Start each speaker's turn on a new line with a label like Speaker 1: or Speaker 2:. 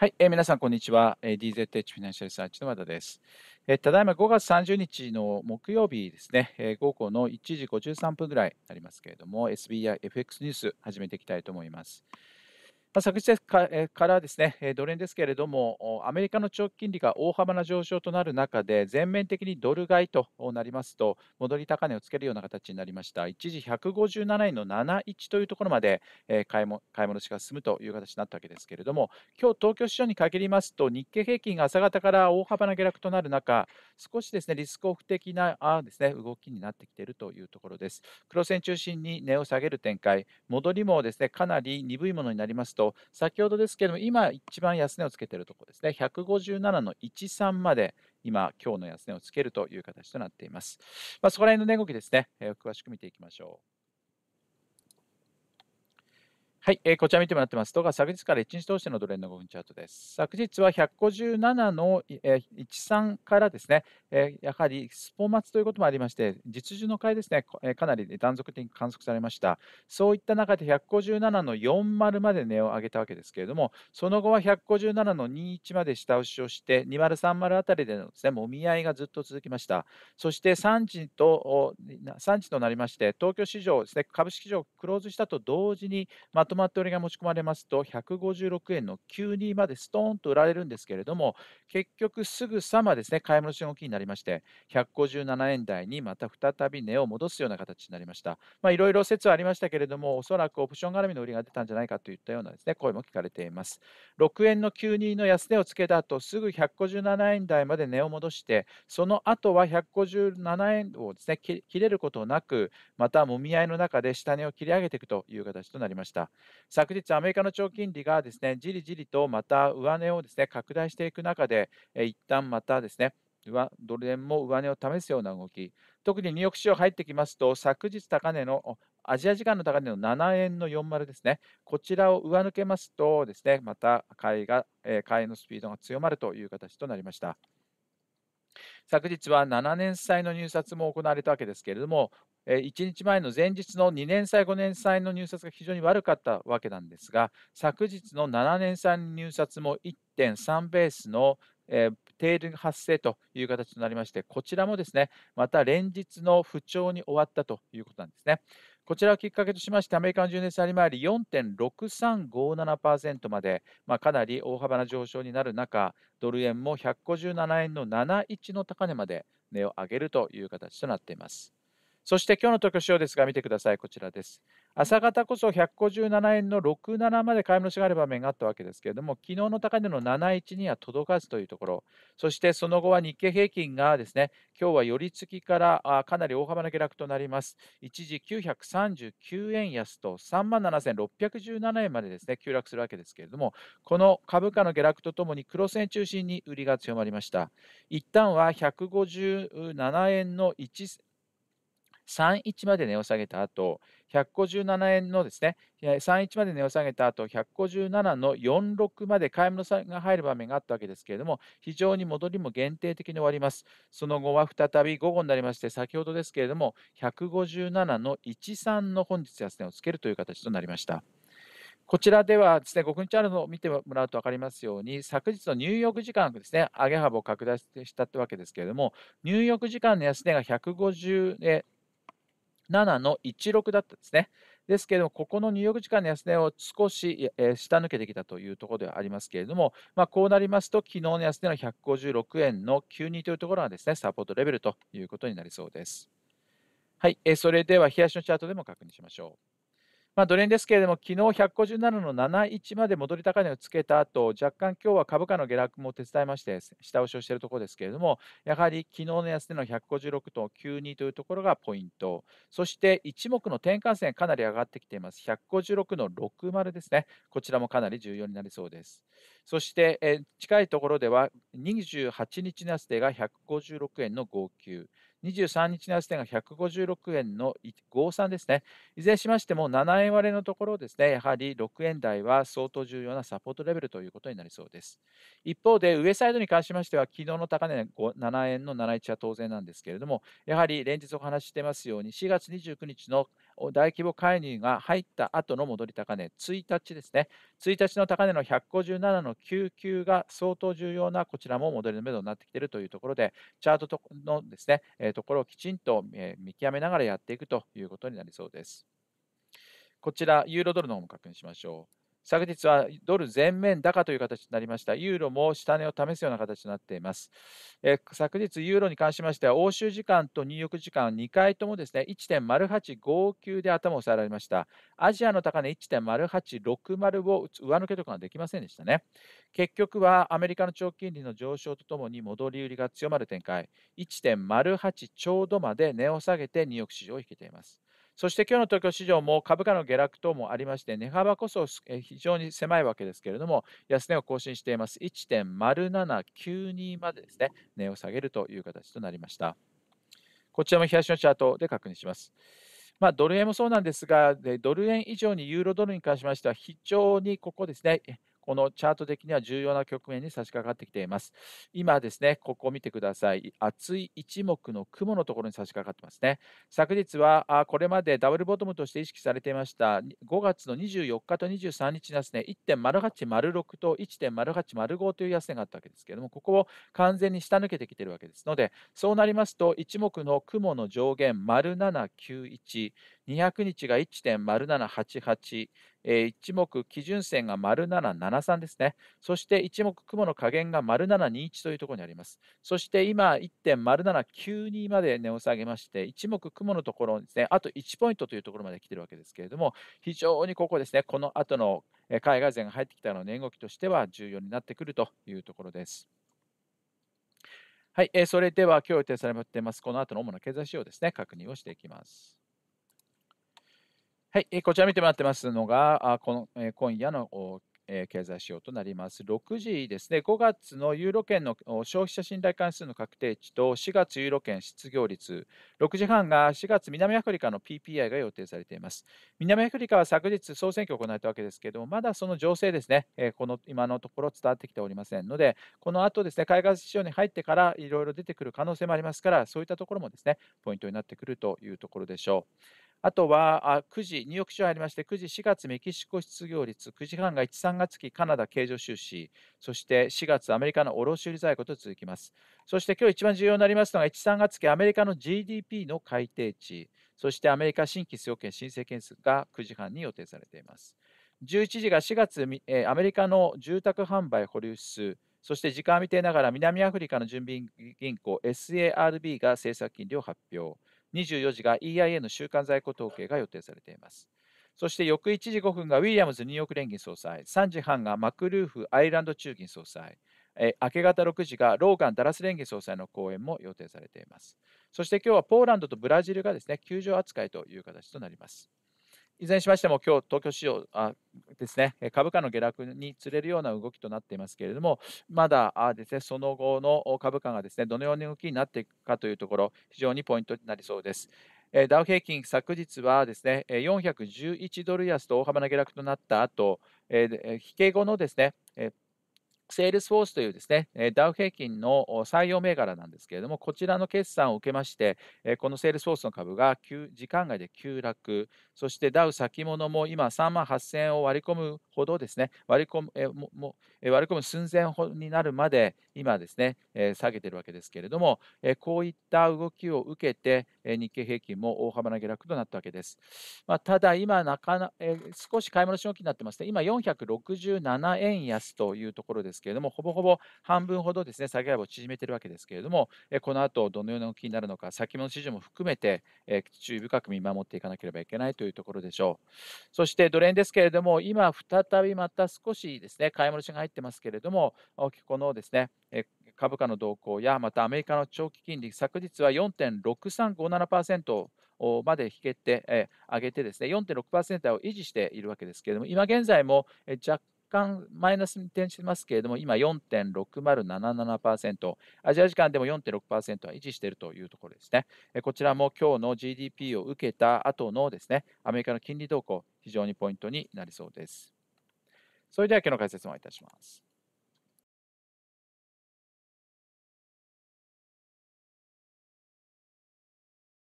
Speaker 1: はい、えー、皆さん、こんにちは。えー、DZH フィナンシャルサーチの和田です。えー、ただいま5月30日の木曜日ですね、えー、午後の1時53分ぐらいになりますけれども、SBI FX ニュース始めていきたいと思います。まあ、昨日からですね、ドル円ですけれども、アメリカの長期金利が大幅な上昇となる中で、全面的にドル買いとなりますと、戻り高値をつけるような形になりました。一時157円の71というところまで買いも買い戻しが進むという形になったわけですけれども、今日東京市場に限りますと、日経平均が朝方から大幅な下落となる中、少しですねリスクオフ的なあですね動きになってきているというところです。黒線中心に値を下げる展開、戻りもですねかなり鈍いものになりますと、先ほどですけれども、今一番安値をつけているところですね、157の13まで今、今日の安値をつけるという形となっています。まあ、そこら辺の値動きですね、えー、詳しく見ていきましょう。はい、えー、こちら見てもらってますとが昨日から1日通してのドレンの5分チャートです。昨日は157の、えー、13からですね、えー、やはりスポツということもありまして、実需の買いですね、えー、かなり断続的に観測されました。そういった中で157の40まで値を上げたわけですけれども、その後は157の21まで下押しをして、2030あたりでのですね、もみ合いがずっと続きました。そして3時と、3時となりまして、東京市場ですね、株式市場クローズしたと同時にまとまってりが持ち込まれますと、156円の92までストーンと売られるんですけれども、結局すぐさまですね、買い戻し動きになりまして、157円台にまた再び値を戻すような形になりました。まあ、いろいろ説はありましたけれども、おそらくオプション絡みの売りが出たんじゃないかといったようなですね、声も聞かれています。6円の92の安値をつけた後、すぐ157円台まで値を戻して、その後は157円をですね、切れることなく、またもみ合いの中で下値を切り上げていくという形となりました。昨日、アメリカの長金利がですねじりじりとまた上値をですね拡大していく中で、えー、一旦またですねドル円も上値を試すような動き、特にニューヨーク市場入ってきますと、昨日高値の、アジア時間の高値の7円の40ですね、こちらを上抜けますと、ですねまた買いが、えー、買いのスピードが強まるという形となりました。昨日は7年債の入札も行われたわけですけれども、1日前の前日の2年債、5年債の入札が非常に悪かったわけなんですが、昨日の7年債入札も1.3ベースの停電発生という形となりまして、こちらもですねまた連日の不調に終わったということなんですね。こちらをきっかけとしまして、アメリカの10年債利回り4.6357%まで、まあ、かなり大幅な上昇になる中、ドル円も157円の71の高値まで値を上げるという形となっています。そして今日の特集ですが見てください。こちらです。朝方こそ157円の67まで買い戻しがある場面があったわけですけれども、昨日の高値の71には届かずというところ、そしてその後は日経平均がですね、今日は寄り付きからかなり大幅な下落となります。一時939円安と37,617円までですね、急落するわけですけれども、この株価の下落とともに黒線中心に売りが強まりました。一旦は157円の1 31まで値を下げた後、157円のですね、31まで値を下げた後、157の46まで買い物が入る場面があったわけですけれども、非常に戻りも限定的に終わります。その後は再び午後になりまして、先ほどですけれども、157の13の本日安値をつけるという形となりました。こちらではですね、5分チャネルを見てもらうと分かりますように、昨日のニューヨーク時間ですね、上げ幅を拡大したってわけですけれども、ニューヨーク時間の安値が150、7の16だったんですね。ですけれども、ここの入浴時間の安値を少し、え下抜けてきたというところではありますけれども、まあ、こうなりますと、昨日の安値の156円の92というところがですね、サポートレベルということになりそうです。はい、えそれでは、冷やしのチャートでも確認しましょう。まあ、ドル円ですけれども、昨日157の71まで戻り高値をつけた後、若干今日は株価の下落も手伝いまして、下押しをしているところですけれども、やはり昨日の安値の156と92というところがポイント、そして一目の転換線、かなり上がってきています、156の60ですね、こちらもかなり重要になりそうです。そして、え近いところでは、28日の安値が156円の59。23日の安値が156円の53ですね。いずれしましても7円割れのところですね、やはり6円台は相当重要なサポートレベルということになりそうです。一方で、上サイドに関しましては、昨日の高値7円の71は当然なんですけれども、やはり連日お話ししてますように、4月29日の大規模介入が入った後の戻り高値、1日ですね、1日の高値の157の99が相当重要なこちらも戻りの目処になってきているというところで、チャートのですね、えところをきちんと見極めながらやっていくということになりそうです。こちら、ユーロドルの方も確認しましょう。昨日はドル全面高という形になりました。ユーロも下値を試すような形になっています。え昨日、ユーロに関しましては、欧州時間とニューヨーク時間2回ともですね、1.0859で頭を押さえられました。アジアの高値1.0860を上抜けることができませんでしたね。結局はアメリカの長期金利の上昇とともに戻り売りが強まる展開、1.08ちょうどまで値を下げてニューヨーク市場を引けています。そして今日の東京市場も株価の下落等もありまして、値幅こそ非常に狭いわけですけれども、安値を更新しています。1.0792までですね、値を下げるという形となりました。こちらも冷やしのチャートで確認します。まあ、ドル円もそうなんですが、ドル円以上にユーロドルに関しましては、非常にここですね、このチャート的には重要な局面に差し掛かってきています。今ですね、ここを見てください。厚い一目の雲のところに差し掛かってますね。昨日はあこれまでダブルボトムとして意識されていました5月の24日と23日のす値、ね、1.0806と1.0805という安値があったわけですけれども、ここを完全に下抜けてきているわけですので、そうなりますと、一目の雲の上限、丸791、200日が1.0788、えー、一目基準線が0773ですね。そして一目雲の下限が0721というところにあります。そして今1.0792まで値を下げまして、一目雲のところですね、あと1ポイントというところまで来てるわけですけれども、非常にここですね、この後の海外勢が入ってきたの値動きとしては重要になってくるというところです。はい、えー、それでは今日予定されています、この後の主な経済指標ですね、確認をしていきます。はい、こちら見てもらってますのが、この今夜の経済指標となります。6時ですね、5月のユーロ圏の消費者信頼関数の確定値と4月ユーロ圏失業率、6時半が4月南アフリカの PPI が予定されています。南アフリカは昨日総選挙を行ったわけですけど、まだその情勢ですね、この今のところ伝わってきておりませんので、この後ですね、海外市場に入ってからいろいろ出てくる可能性もありますから、そういったところもですね、ポイントになってくるというところでしょう。あとはあ9時、ニューヨーク州入りまして9時、4月メキシコ失業率、9時半が1、3月期カナダ経常収支、そして4月アメリカの卸売在庫と続きます。そして今日一番重要になりますのが1、3月期アメリカの GDP の改定値、そしてアメリカ新規出用権申請件数が9時半に予定されています。11時が4月、えアメリカの住宅販売保留数、そして時間を見ていながら南アフリカの準備銀行 SARB が政策金利を発表。24時が EIA の週間在庫統計が予定されています。そして翌1時5分がウィリアムズ・ニューヨーク連銀総裁、3時半がマクルーフ・アイランド中銀総裁、え明け方6時がローガン・ダラス連銀総裁の講演も予定されています。そして今日はポーランドとブラジルがですね、球場扱いという形となります。いずれにしましても、今日東京市場あですね、株価の下落につれるような動きとなっていますけれども、まだあです、ね、その後の株価がですねどのような動きになっていくかというところ、非常にポイントになりそうです。ダウ平均、昨日はですね411ドル安と大幅な下落となった後、引け後のですねセールスフォースというですね、ダウ平均の採用銘柄なんですけれども、こちらの決算を受けまして、このセールスフォースの株が時間外で急落、そしてダウ先物も今3万8000円を割り込むほどですね、割り込む、えも割り込む寸前になるまで今ですね、え下げてるわけですけれども、えこういった動きを受けて、え日経平均も大幅な下落となったわけです。まあ、ただ今なかな、え少し買い戻しの動きになってますね、今467円安というところですけれども、ほぼほぼ半分ほどですね下げ幅を縮めてるわけですけれども、えこの後どのような動きになるのか、先物市場も含めて、え注意深く見守っていかなければいけないというところでしょう。そしてドル円ですけれども、今再びまた少しですね買い戻しが入ってますけれども、このですね、株価の動向や、またアメリカの長期金利、昨日は4.6357%まで引けて、上げてですね、4.6%を維持しているわけですけれども、今現在も若干マイナスに転じてますけれども、今4.6077%、アジア時間でも4.6%は維持しているというところですね。こちらも今日の GDP を受けた後のですね、アメリカの金利動向、非常にポイントになりそうです。それでは今日の解説もいたします。